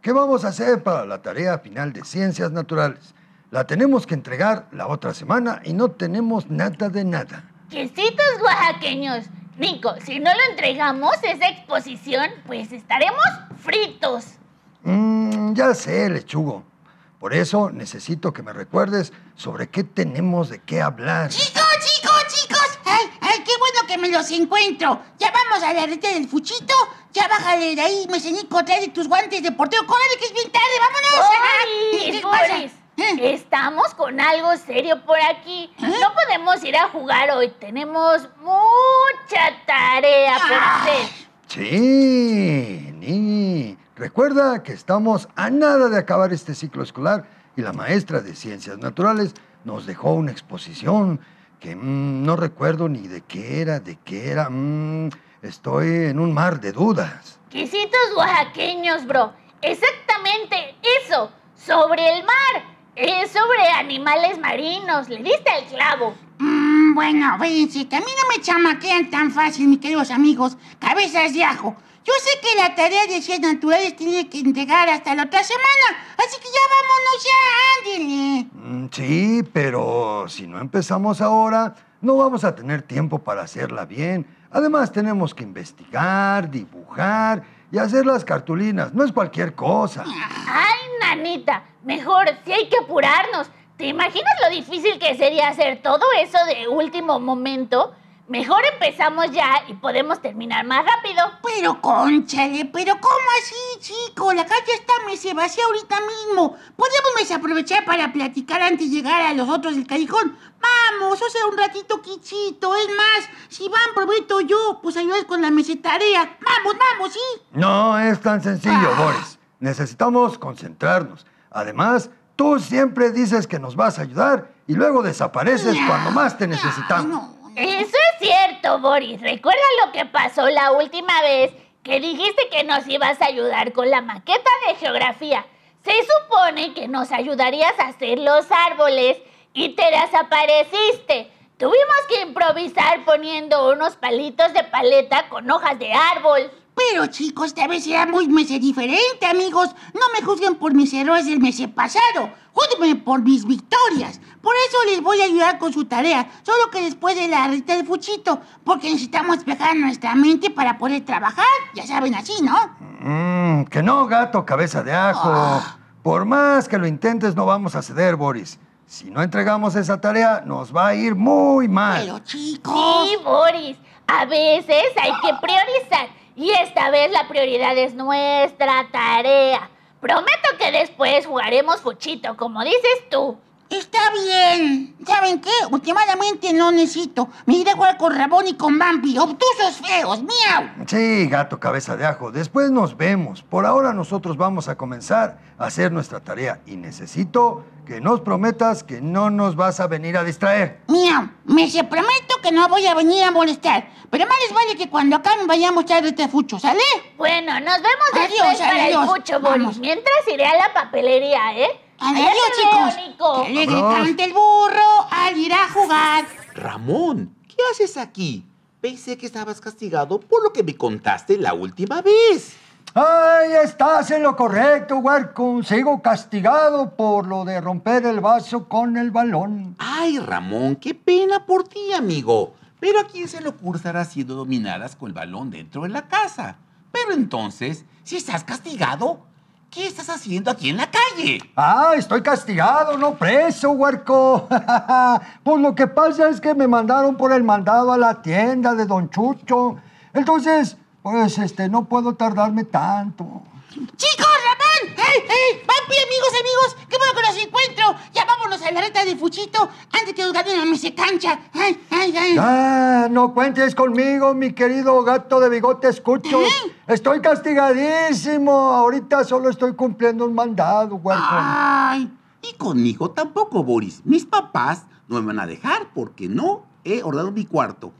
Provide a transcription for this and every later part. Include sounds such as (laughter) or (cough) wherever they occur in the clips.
¿Qué vamos a hacer para la tarea final de ciencias naturales? La tenemos que entregar la otra semana y no tenemos nada de nada. Quesitos oaxaqueños. Nico, si no lo entregamos esa exposición, pues estaremos fritos. Mmm, ya sé, lechugo. Por eso necesito que me recuerdes sobre qué tenemos de qué hablar. ¡Chicos, chicos, chicos! ¡Ay, ay, qué bueno que me los encuentro! Ya vamos a la reta este del fuchito ya bájale de ahí, mecenico, trae tus guantes de portero. ¡Córrele, que es bien tarde! ¡Vámonos! ¡Ay, ¿Eh? Estamos con algo serio por aquí. ¿Eh? No podemos ir a jugar hoy. Tenemos mucha tarea por ah. hacer. Sí, ni. Recuerda que estamos a nada de acabar este ciclo escolar y la maestra de Ciencias Naturales nos dejó una exposición que mm, no recuerdo ni de qué era, de qué era. Mm, Estoy en un mar de dudas. Quisitos oaxaqueños, bro. Exactamente eso. Sobre el mar. sobre animales marinos. Le diste el clavo. Mm, bueno, fíjense que a mí no me chamaquean tan fácil, mis queridos amigos. Cabezas de ajo. Yo sé que la tarea de ciencias naturales tiene que entregar hasta la otra semana, así que ya vámonos ya, ándele. Mm, sí, pero si no empezamos ahora, no vamos a tener tiempo para hacerla bien. Además tenemos que investigar, dibujar y hacer las cartulinas. No es cualquier cosa. Ay, nanita, mejor, si hay que apurarnos. ¿Te imaginas lo difícil que sería hacer todo eso de último momento? Mejor empezamos ya y podemos terminar más rápido. Pero conchale, pero ¿cómo así, chico? La calle está me se vacía ahorita mismo. Podríamos aprovechar para platicar antes de llegar a los otros del callejón. Vamos, o sea, un ratito quichito. Es más, si van, prometo yo, pues ayudas con la mesetarea. Vamos, vamos, ¿sí? No es tan sencillo, ah. Boris. Necesitamos concentrarnos. Además, tú siempre dices que nos vas a ayudar y luego desapareces cuando más te necesitamos. Eso es cierto, Boris. Recuerda lo que pasó la última vez que dijiste que nos ibas a ayudar con la maqueta de geografía. Se supone que nos ayudarías a hacer los árboles y te desapareciste. Tuvimos que improvisar poniendo unos palitos de paleta con hojas de árbol. Pero chicos, esta vez será muy meses diferente, amigos. No me juzguen por mis errores del mes pasado. Júzguenme por mis victorias. Por eso les voy a ayudar con su tarea, solo que después de la rita de fuchito, porque necesitamos despejar nuestra mente para poder trabajar. Ya saben, así, ¿no? Mm, que no, gato, cabeza de ajo. Ah. Por más que lo intentes, no vamos a ceder, Boris. Si no entregamos esa tarea, nos va a ir muy mal. Pero chicos. Sí, Boris. A veces hay que priorizar. Y esta vez la prioridad es nuestra tarea. Prometo que después jugaremos fuchito, como dices tú. Está bien. ¿Saben qué? Últimamente no necesito. Me iré igual con Rabón y con Bambi. Obtusos feos, miau. Sí, gato cabeza de ajo. Después nos vemos. Por ahora nosotros vamos a comenzar a hacer nuestra tarea. Y necesito que nos prometas que no nos vas a venir a distraer. Miau, me se prometo que no voy a venir a molestar. Pero más les vale que cuando acá me vayamos a este fucho, ¿sale? Bueno, nos vemos después para el Mientras iré a la papelería, ¿eh? Adiós, chicos. Ah, el burro al ir a jugar. Ramón, ¿qué haces aquí? Pensé que estabas castigado por lo que me contaste la última vez. ¡Ay, estás en lo correcto, huerco! Sigo castigado por lo de romper el vaso con el balón. ¡Ay, Ramón, qué pena por ti, amigo! Pero a quién se le ocurrirá sido dominadas con el balón dentro de la casa. Pero entonces, si estás castigado, ¿qué estás haciendo aquí en la casa? Ah, estoy castigado, no preso, huerco. (laughs) pues lo que pasa es que me mandaron por el mandado a la tienda de Don Chucho. Entonces, pues este, no puedo tardarme tanto. Chicos, ¡Ay, ay! papi amigos, amigos! ¡Qué bueno que los encuentro! ¡Ya vámonos a la reta de Fuchito antes que los gatos me se cancha! ¡Ay, ay, ay! ¡Ah! No cuentes conmigo, mi querido gato de bigote escucho. Estoy castigadísimo. Ahorita solo estoy cumpliendo un mandado, güey. ¡Ay! Y conmigo tampoco, Boris. Mis papás no me van a dejar porque no he ordenado mi cuarto.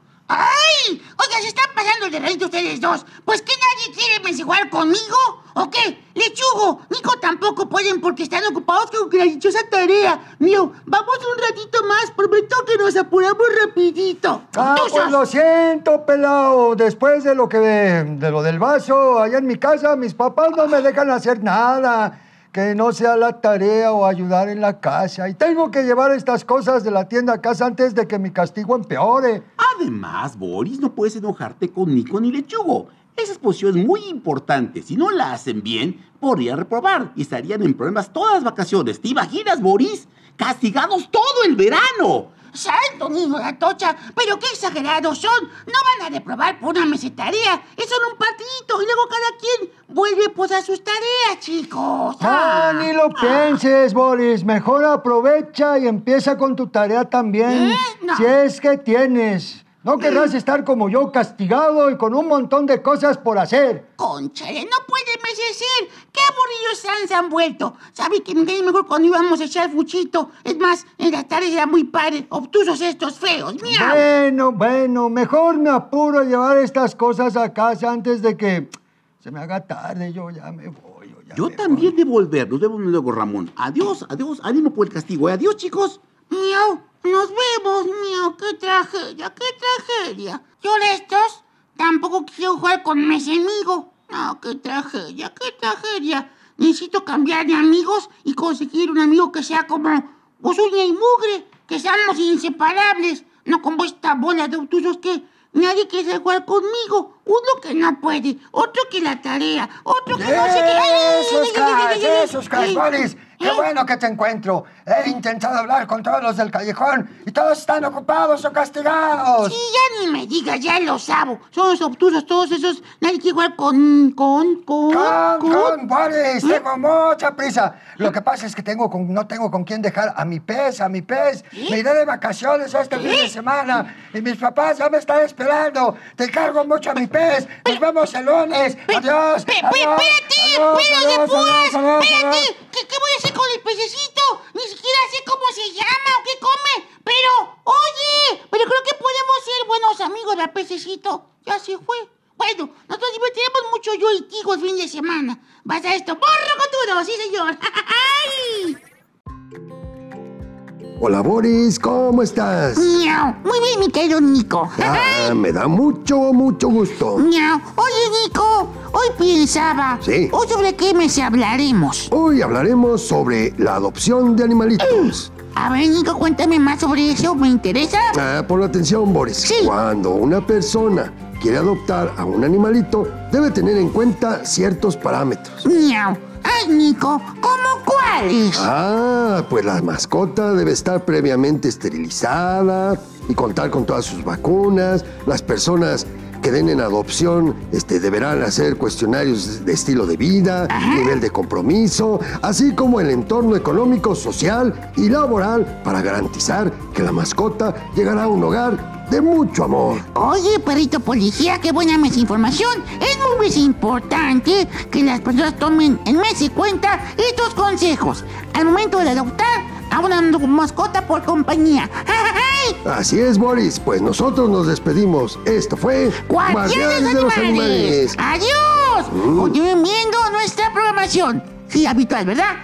Oiga, se están pasando de reír ustedes dos. ¿Pues que nadie quiere mensiguar conmigo? ¿O qué? Lechugo, Nico tampoco pueden porque están ocupados con la dichosa tarea. Mío, vamos un ratito más, prometo que nos apuramos rapidito. Ah, pues lo siento, pelado Después de lo que de lo del vaso allá en mi casa, mis papás no me dejan hacer nada que no sea la tarea o ayudar en la casa. Y tengo que llevar estas cosas de la tienda a casa antes de que mi castigo empeore. Además, Boris, no puedes enojarte con Nico ni Lechugo. Esa exposición es muy importante. Si no la hacen bien, podría reprobar y estarían en problemas todas las vacaciones. ¿Te imaginas, Boris? Castigados todo el verano. ¡Santo niño de tocha! ¡Pero qué exagerados son! No van a reprobar por una mesetarea! ¡Es solo un partidito y luego cada quien vuelve pues a sus tareas, chicos. ¡Ah! ah. ni lo ah. pienses, Boris. Mejor aprovecha y empieza con tu tarea también. ¿Eh? Si es que tienes. No querrás estar como yo, castigado y con un montón de cosas por hacer. Conchale, no puede más decir! ¡Qué aburridos se han vuelto! ¿Sabes que da mejor cuando íbamos a echar fuchito. Es más, en la tarde era muy padre. Obtusos estos feos. Mira. Bueno, bueno, mejor me apuro a llevar estas cosas a casa antes de que se me haga tarde. Yo ya me voy. Yo, también voy. debo volver. Nos vemos luego, Ramón. Adiós, adiós. Ánimo por el castigo. ¿eh? Adiós, chicos. ¡Miau! ¡Nos vemos, miau! ¡Qué tragedia, qué tragedia! Yo de estos tampoco quiero jugar con mi enemigo. No, qué tragedia, qué tragedia. Necesito cambiar de amigos y conseguir un amigo que sea como vos y mugre, que seamos inseparables, no como esta bola de obtusos que Nadie quiere jugar conmigo. Uno que no puede, otro que la tarea, otro que no se quiere. ¡Esos, esos ¡Qué bueno que te encuentro! He intentado hablar con todos los del callejón y todos están ocupados o castigados. Sí, ya ni me digas, ya lo sabo. Son los obtusos todos esos. Nadie quiere con... con... con... con... con, Boris, ¿Eh? tengo mucha prisa. Lo que pasa es que tengo no tengo con quién dejar a mi pez, a mi pez. Me iré de vacaciones este fin de semana y mis papás ya me están esperando. Te cargo mucho a mi pez. Nos vemos el lunes. Adiós. pero, adiós, pero, qué voy a hacer? con el pececito, ni siquiera sé cómo se llama o qué come, pero, oye, pero creo que podemos ser buenos amigos del pececito. Ya se fue. Bueno, nosotros divertiremos mucho yo y Tigo el fin de semana. Vas a esto, por con todo, sí señor. (laughs) ¡Ay! Hola Boris, ¿cómo estás? Miau. Muy bien, mi querido Nico. Ah, me da mucho, mucho gusto. Miau. Oye, Nico, hoy pensaba. Sí. ¿Hoy sobre qué mes hablaremos? Hoy hablaremos sobre la adopción de animalitos. A ver, Nico, cuéntame más sobre eso, me interesa. Ah, la atención, Boris. Sí. Cuando una persona quiere adoptar a un animalito, debe tener en cuenta ciertos parámetros. Miau técnico, ¿Cómo cuáles? Ah, pues la mascota debe estar previamente esterilizada y contar con todas sus vacunas. Las personas que den en adopción este, deberán hacer cuestionarios de estilo de vida, nivel de compromiso, así como el entorno económico, social y laboral para garantizar que la mascota llegará a un hogar de mucho amor. Oye, perrito policía, qué buena información. Es muy importante que las personas tomen en mes y cuenta estos consejos al momento de adoptar a una mascota por compañía. (laughs) Así es, Boris. Pues nosotros nos despedimos. Esto fue Guardianes de los Animales. Adiós. Mm. Continúen viendo nuestra programación. Sí, habitual, ¿verdad?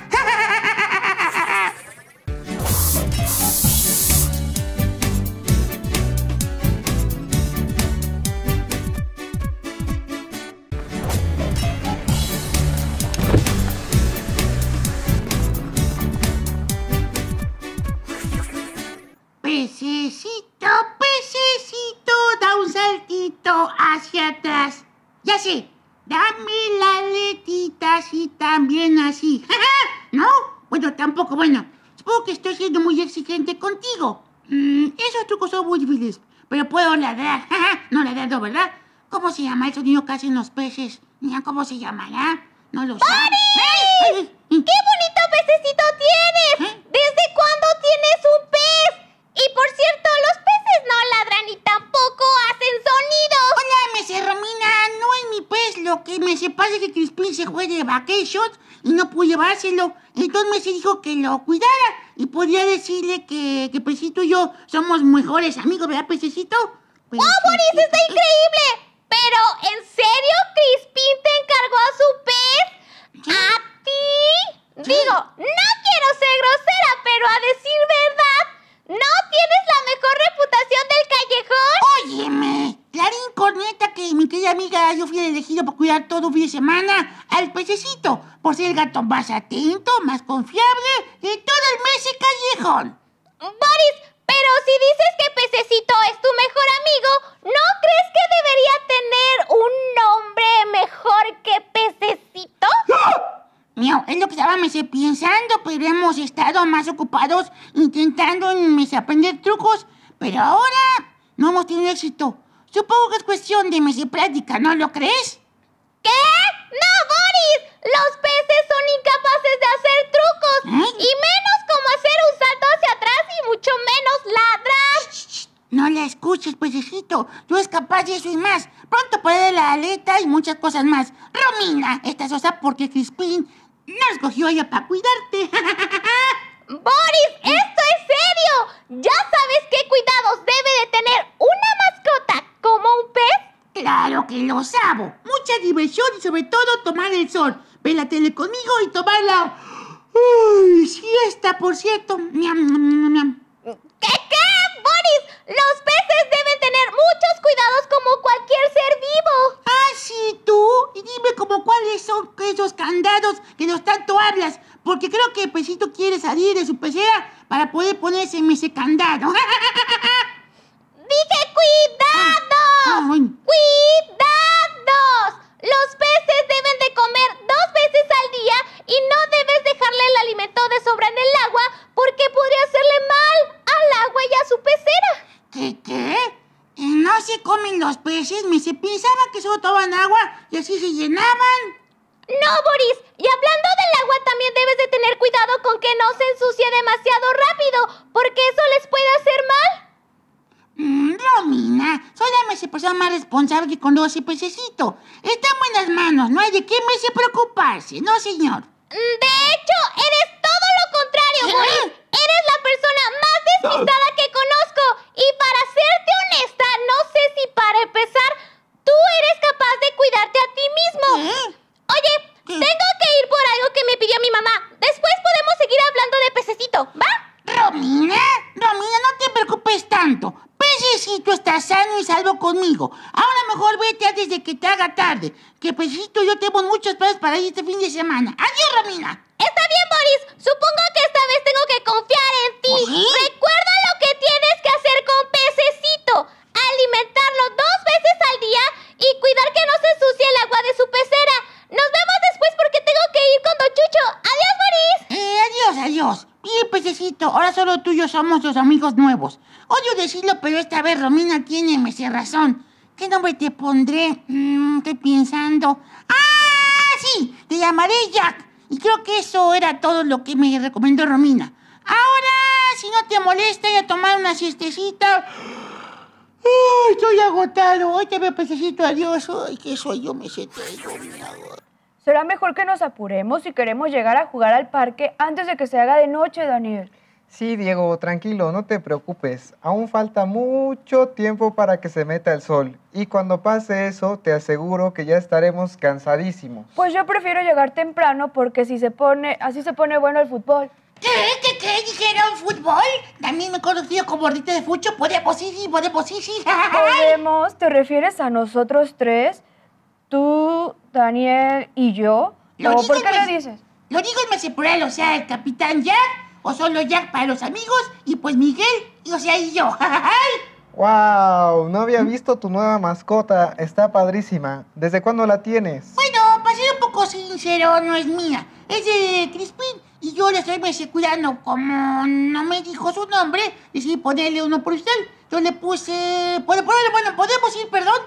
saltito hacia atrás. Ya sé, dame la letita así también así. (laughs) ¿No? Bueno, tampoco, bueno. Supongo que estoy siendo muy exigente contigo. Mm, esos trucos son muy difíciles, pero puedo ladrar. no ladrando, ¿verdad? ¿Cómo se llama el sonido casi hacen los peces? ¿Cómo se llamará? No lo sé. ¡Pari! ¡Qué bonito pececito tienes! ¿Eh? ¿Desde cuándo tienes un pez? Y por cierto, que me sepase que Crispin se fue de vacaciones y no pude llevárselo. Entonces me dijo que lo cuidara y podía decirle que, que Pesito y yo somos mejores amigos, ¿verdad, Pececito? ¡Oh, Boris! ¡Está pues, increíble! Pero, ¿en serio semana al pececito, por ser el gato más atento, más confiable de todo el mes y callejón. Boris, pero si dices que pececito es tu mejor amigo, ¿no crees que debería tener un nombre mejor que pececito? (gasps) Mío, es lo que estaba me pensando, pero hemos estado más ocupados intentando mes, aprender trucos, pero ahora no hemos tenido éxito. Supongo que es cuestión de mes y práctica, ¿no lo crees? ¿Qué? ¡No, Boris! Los peces son incapaces de hacer trucos. ¿Mm? Y menos como hacer un salto hacia atrás y mucho menos ladrar. Shh, No le escuches, pececito. Tú es capaz de eso y más. Pronto puede la aleta y muchas cosas más. Romina, esta sosa porque Crispin no escogió ella para cuidarte. (laughs) Boris, esto es serio. Ya sabes qué cuidados debe de tener una mascota como un pez Claro que lo sabo. Mucha diversión y sobre todo tomar el sol. Ven la tele conmigo y tomar la... Uy, siesta, por cierto. Miam, miam. ¿Qué, qué, Boris? Los peces deben tener muchos cuidados como cualquier ser vivo. Ah, sí, tú. Y dime como cuáles son esos candados que nos tanto hablas. Porque creo que Pesito quiere salir de su pecera para poder ponerse en ese candado. ese persona más responsable que conoce pececito. Está en buenas manos, no hay de qué me se preocuparse, ¿no, señor? Mm, de hecho, eres todo lo contrario, Boris. ¿Eh? Eres la persona más despistada que conozco. Y para serte honesta, no sé si para empezar, tú eres capaz de cuidarte a ti mismo. ¿Eh? Oye, tengo que ir por algo que me pidió mi mamá. Después podemos seguir hablando de pececito, ¿va? Romina, Romina, no te preocupes tanto. Pececito está sano y salvo conmigo. Ahora mejor vete antes de que te haga tarde. Que Pececito pues, yo tengo muchas cosas para ir este fin de semana. Adiós, Romina. Está bien, Boris. Supongo que esta vez tengo que confiar en ti. ¿Oh, Recuerda lo que tienes que hacer con Pececito alimentarlo dos veces al día y cuidar que no se sucie el agua de su pecera. Nos vemos después porque tengo que ir con Don Chucho. Adiós, Boris. Eh, adiós, adiós. Bien, pececito, ahora solo tú y yo somos los amigos nuevos. Odio decirlo, pero esta vez Romina tiene mece razón. ¿Qué nombre te pondré? Mm, estoy pensando. ¡Ah, sí! Te llamaré Jack. Y creo que eso era todo lo que me recomendó Romina. Ahora, si no te molesta, voy a tomar una siestecita. Ay, estoy agotado. Hoy te veo, pececito. Adiós. Ay, ¿qué soy yo, me siento Será mejor que nos apuremos si queremos llegar a jugar al parque antes de que se haga de noche, Daniel. Sí, Diego, tranquilo, no te preocupes. Aún falta mucho tiempo para que se meta el sol. Y cuando pase eso, te aseguro que ya estaremos cansadísimos. Pues yo prefiero llegar temprano porque si se pone, así se pone bueno el fútbol. ¿Qué? ¿Qué? ¿Qué? ¿Dijeron fútbol? También me conocido como gordito de Fucho. Podemos ir, podemos ¿Podemos? ¿Te refieres a nosotros tres? Tú, Daniel y yo. Lo por qué lo dices? Lo digo en Macepural, o sea, el Capitán Jack o solo Jack para los amigos y pues Miguel, y, o sea, y yo. ¡Wow! (laughs) No había visto tu nueva mascota. Está padrísima. ¿Desde cuándo la tienes? Bueno, para ser un poco sincero, no es mía. Es de Crispin y yo le estoy cuidando Como no me dijo su nombre, decidí ponerle uno por usted. Yo le puse... Bueno, bueno, podemos ir, perdón.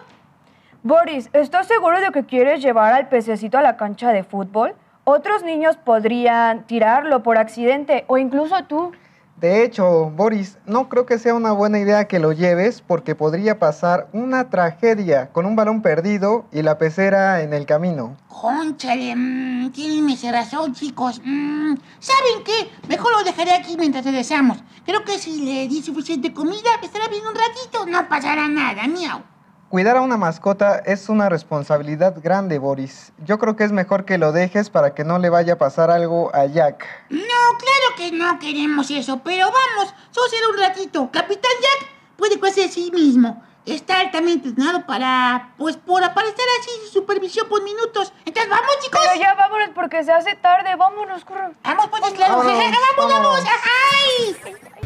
Boris, ¿estás seguro de que quieres llevar al pececito a la cancha de fútbol? otros niños podrían tirarlo por accidente o incluso tú. De hecho, Boris, no creo que sea una buena idea que lo lleves porque podría pasar una tragedia con un balón perdido y la pecera en el camino. ¡Cónchale! mmm, tienen razón, chicos. Mm, ¿Saben qué? Mejor lo dejaré aquí mientras deseamos. Creo que si le di suficiente comida, estará bien un ratito. No pasará nada, miau. Cuidar a una mascota es una responsabilidad grande, Boris. Yo creo que es mejor que lo dejes para que no le vaya a pasar algo a Jack. No, claro que no queremos eso, pero vamos, solo será un ratito. Capitán Jack puede cuidarse sí mismo. Está altamente entrenado para, pues, por aparecer así sin supervisión por minutos. Entonces, vamos, chicos. Pero ya vámonos porque se hace tarde. Vámonos, corre. Vamos, pues, pues claro. (laughs) Vamos, vamos. ¡Ay!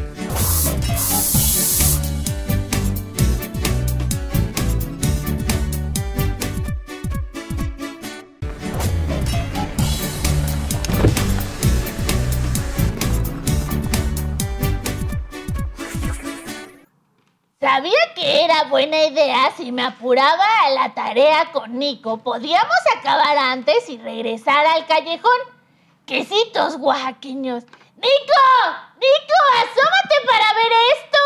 Sabía que era buena idea si me apuraba a la tarea con Nico. Podíamos acabar antes y regresar al callejón. Quesitos oaxaqueños. ¡Nico! ¡Nico! ¡Asómate para ver esto!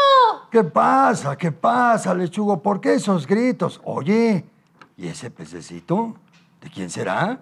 ¿Qué pasa? ¿Qué pasa, lechugo? ¿Por qué esos gritos? Oye, ¿y ese pececito? ¿De quién será?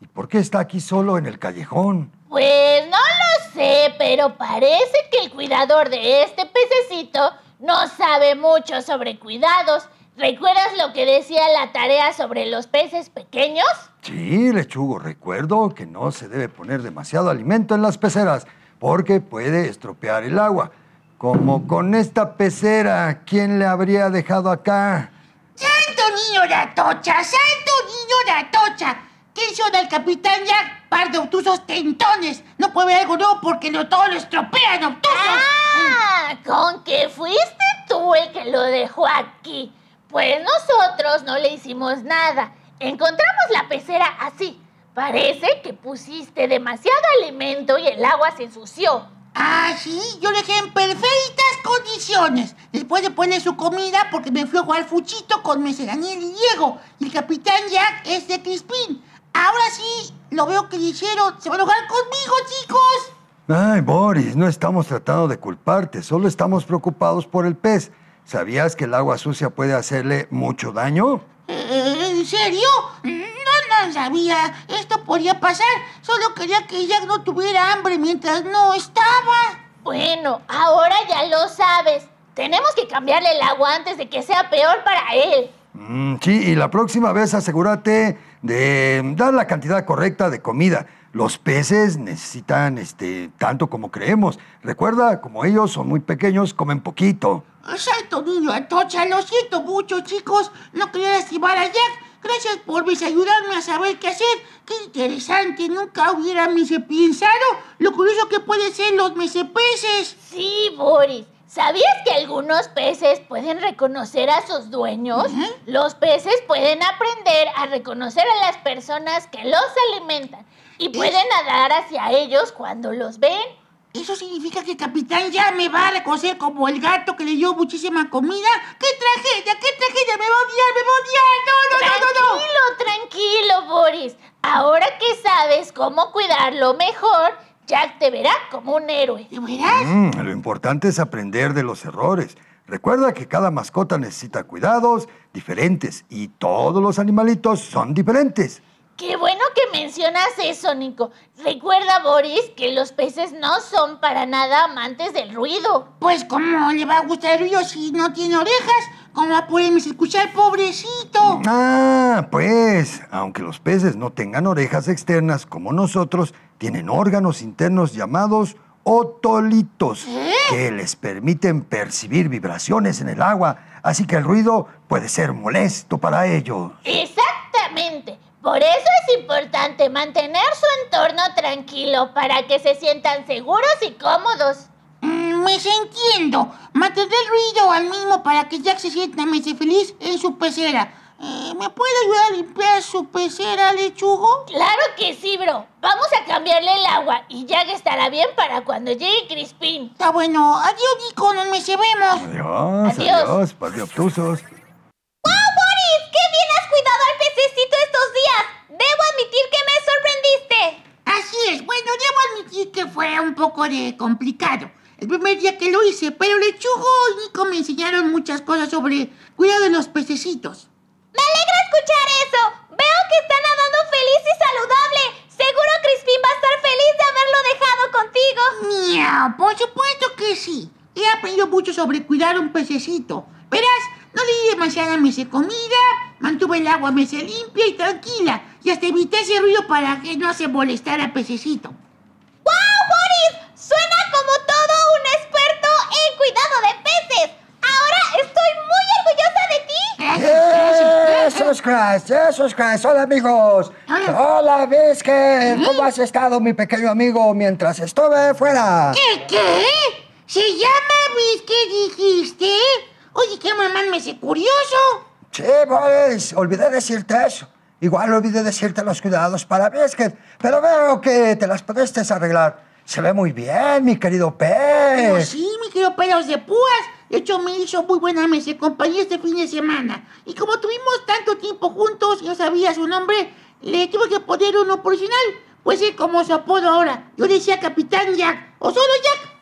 ¿Y por qué está aquí solo en el callejón? Pues no lo sé, pero parece que el cuidador de este pececito no sabe mucho sobre cuidados. ¿Recuerdas lo que decía la tarea sobre los peces pequeños? Sí, lechugo, recuerdo que no se debe poner demasiado alimento en las peceras porque puede estropear el agua. Como con esta pecera, ¿quién le habría dejado acá? ¡Santo niño de tocha! ¡Santo niño de tocha! ¿Qué hizo del capitán Jack? Par de obtusos tentones! No puede ver algo nuevo porque no todo lo estropean obtusos. Ah, con que fuiste tú el que lo dejó aquí. Pues nosotros no le hicimos nada. Encontramos la pecera así. Parece que pusiste demasiado alimento y el agua se ensució. Ah, sí, yo le dejé en perfectas condiciones. Después de poner su comida porque me fui a jugar fuchito con Mese Daniel y Diego. Y el capitán Jack es de Crispín. Ahora sí, lo veo que hicieron Se van a jugar conmigo, chicos. Ay, Boris, no estamos tratando de culparte, solo estamos preocupados por el pez. ¿Sabías que el agua sucia puede hacerle mucho daño? Eh, ¿En serio? No, lo sabía. Esto podía pasar. Solo quería que Jack no tuviera hambre mientras no estaba. Bueno, ahora ya lo sabes. Tenemos que cambiarle el agua antes de que sea peor para él. Mm, sí, y la próxima vez asegúrate de dar la cantidad correcta de comida los peces necesitan este, tanto como creemos. Recuerda, como ellos son muy pequeños, comen poquito. Exacto, niño Atocha. Lo siento mucho, chicos. No quería estimar a Jack. Gracias por mis ayudarme a saber qué hacer. Qué interesante. Nunca hubiera pensado lo curioso que pueden ser los mesepeces. Sí, Boris. ¿Sabías que algunos peces pueden reconocer a sus dueños? Los peces pueden aprender a reconocer a las personas que los alimentan. Y pueden nadar hacia ellos cuando los ven. Eso significa que capitán ya me va a recocer como el gato que le dio muchísima comida. ¡Qué tragedia! ¡Qué tragedia! ¡Me va a odiar! ¡Me va a odiar! ¡No, no, no, no! Tranquilo, tranquilo, Boris. Ahora que sabes cómo cuidarlo mejor, Jack te verá como un héroe. verás? Mm, lo importante es aprender de los errores. Recuerda que cada mascota necesita cuidados diferentes y todos los animalitos son diferentes. Qué bueno que mencionas eso, Nico. Recuerda, Boris, que los peces no son para nada amantes del ruido. Pues, ¿cómo le va a gustar el ruido si no tiene orejas? ¿Cómo pueden escuchar, pobrecito? Ah, pues, aunque los peces no tengan orejas externas como nosotros, tienen órganos internos llamados otolitos ¿Eh? que les permiten percibir vibraciones en el agua, así que el ruido puede ser molesto para ellos. Exactamente. Por eso es importante mantener su entorno tranquilo para que se sientan seguros y cómodos. Me mm, pues entiendo. entiendo. el ruido al mismo para que Jack se sienta más feliz en su pecera. Eh, ¿Me puede ayudar a limpiar su pecera, lechugo? Claro que sí, bro. Vamos a cambiarle el agua y Jack estará bien para cuando llegue Crispin. Está ah, bueno. Adiós, Nico. Nos me Adiós. Adiós. Adiós, ¡Wow, Boris! ¡Qué bien has cuidado al estos días. Debo admitir que me sorprendiste. Así es, bueno, debo admitir que fue un poco de complicado. El primer día que lo hice, pero Lechugo y Nico me enseñaron muchas cosas sobre cuidado de los pececitos. Me alegra escuchar eso. Veo que está nadando feliz y saludable. Seguro Crispín va a estar feliz de haberlo dejado contigo. Miau, por supuesto que sí. He aprendido mucho sobre cuidar un pececito. Verás, no le di demasiada mesa comida, mantuve el agua mesa limpia y tranquila y hasta evité ese ruido para que no se molestara pececito. ¡Wow, Boris! Suena como todo un experto en cuidado de peces. Ahora estoy muy orgullosa de ti. ¡Jesus Christ! ¡Jesús Christ! ¡Hola, amigos! ¡Hola, Hola ¿Cómo has estado, mi pequeño amigo, mientras estuve fuera? ¿Qué? ¿Qué? ¿Se llama Vizque, dijiste? Oye, qué mamá me hace curioso. Sí, pues, olvidé decirte eso. Igual olvidé decirte los cuidados para Biscuit, pero veo que te las pudiste arreglar. Se ve muy bien, mi querido pez. Pero sí, mi querido pez de púas. De hecho, me hizo muy buena mesa y compañía este fin de semana. Y como tuvimos tanto tiempo juntos, yo sabía su nombre, le tuve que poner uno por final. Pues es como se apodo ahora. Yo decía Capitán Jack, o solo Jack,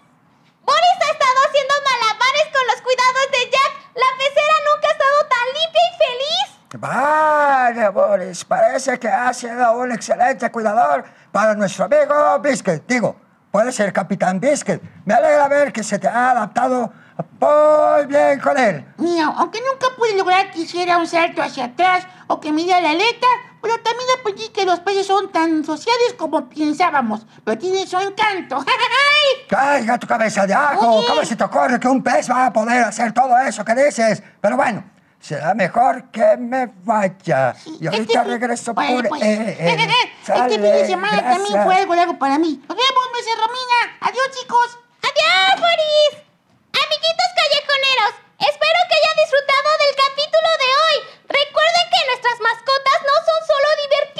Boris ha estado haciendo malabares con los cuidados de Jack. La pecera nunca ha estado tan limpia y feliz. Vaya, Boris, parece que ha sido un excelente cuidador para nuestro amigo Biscuit. Digo, puede ser Capitán Biscuit. Me alegra ver que se te ha adaptado muy bien con él. Mío, aunque nunca pude lograr que hiciera un salto hacia atrás o que midiera la aleta, pero también aprendí que los peces son tan sociales como pensábamos, pero tienen su encanto. (laughs) ¡Caiga tu cabeza de ajo! ¿Cómo se te ocurre que un pez va a poder hacer todo eso que dices? Pero bueno, será mejor que me vaya. y ahorita regreso por... Eh, eh, sale, este fin de semana también fue algo largo para mí. Nos vemos, Mesa Romina. Adiós, chicos. Adiós, Boris. Amiguitos callejoneros. Espero que hayan disfrutado del capítulo de hoy. Recuerden que nuestras mascotas no son solo divertidas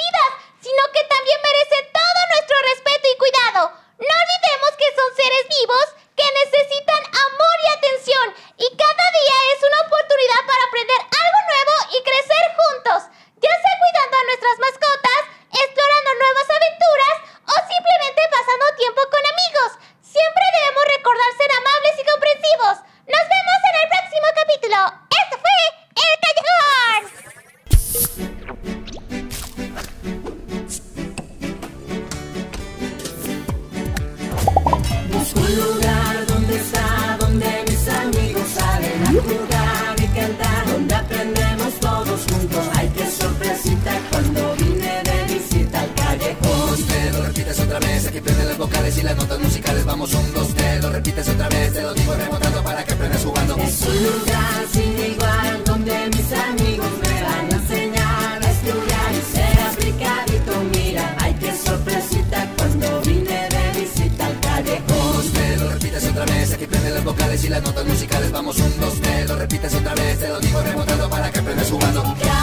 y las notas musicales vamos un, dos, tres, lo repites otra vez, te lo digo remontando para que aprendas jugando. Es un lugar sin igual donde mis amigos me van a enseñar a estudiar y ser aplicadito, mira, ay qué sorpresita cuando vine de visita al callejón. Te lo repites otra vez, aquí prende las vocales y las notas musicales vamos un, dos, tres, lo repites otra vez, te lo digo remontando para que aprendas jugando.